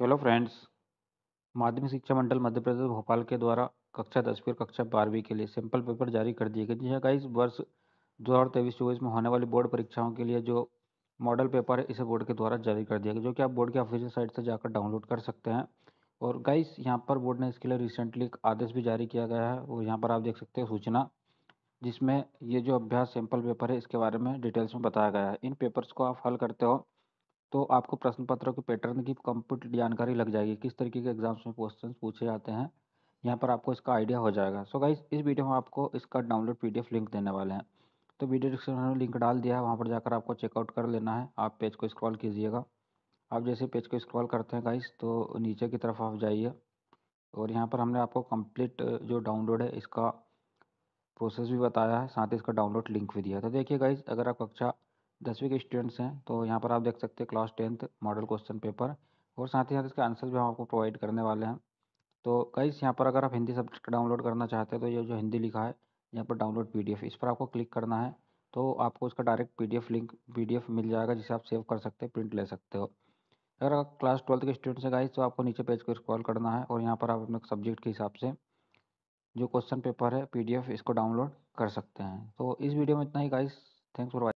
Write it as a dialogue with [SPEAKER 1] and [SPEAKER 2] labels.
[SPEAKER 1] hello friends माध्यमिक शिक्षा मंडल मध्य प्रदेश भोपाल के द्वारा कक्षा दसवीं और कक्षा बारहवीं के लिए सैंपल पेपर जारी कर दिए गए जिसका हाँ गाइस वर्ष दो हज़ार तेईस चौबीस में होने वाली बोर्ड परीक्षाओं के लिए जो मॉडल पेपर है इसे बोर्ड के द्वारा जारी कर दिया गया जो कि आप बोर्ड के ऑफिशियल साइट से जाकर डाउनलोड कर सकते हैं और गाइस यहाँ पर बोर्ड ने इसके लिए रिसेंटली एक आदेश भी जारी किया गया है और यहाँ पर आप देख सकते हैं सूचना जिसमें ये जो अभ्यास सैंपल पेपर है इसके बारे में डिटेल्स में बताया गया है इन पेपर्स को आप हल करते हो तो आपको प्रश्न पत्रों के पैटर्न की कंप्लीट जानकारी लग जाएगी किस तरीके के एग्जाम्स में क्वेश्चन पूछे जाते हैं यहाँ पर आपको इसका आइडिया हो जाएगा सो so गाइज इस वीडियो में आपको इसका डाउनलोड पी लिंक देने वाले हैं तो वीडियो डिस्क्रिप्शन में लिंक डाल दिया है वहाँ पर जाकर आपको चेकआउट कर लेना है आप पेज को स्क्रॉल कीजिएगा आप जैसे पेज को स्क्रॉल करते हैं गाइस तो नीचे की तरफ आप जाइए और यहाँ पर हमने आपको कंप्लीट जो डाउनलोड है इसका प्रोसेस भी बताया है साथ ही इसका डाउनलोड लिंक भी दिया है तो देखिए गाइज अगर आप कक्षा दसवीं के स्टूडेंट्स हैं तो यहाँ पर आप देख सकते हैं class tenth model question paper और साथ ही साथ इसके आंसर भी हम आपको प्रोवाइड करने वाले हैं तो गाइस यहाँ पर अगर आप हिंदी सब्जेक्ट डाउनलोड करना चाहते हैं तो ये जो हिंदी लिखा है यहाँ पर डाउनलोड पी इस पर आपको क्लिक करना है तो आपको उसका डायरेक्ट पी लिंक पी मिल जाएगा जिसे आप सेव कर सकते हैं प्रिंट ले सकते हो अगर आप क्लास ट्वेल्थ के स्टूडेंट्स हैं गाइस तो आपको नीचे पेज को स्क्रॉल करना है और यहाँ पर आप अपने सब्जेक्ट के हिसाब से जो क्वेश्चन पेपर है पीडीएफ इसको डाउनलोड कर सकते हैं तो इस वीडियो में इतना ही गाइस थैंक्स फॉर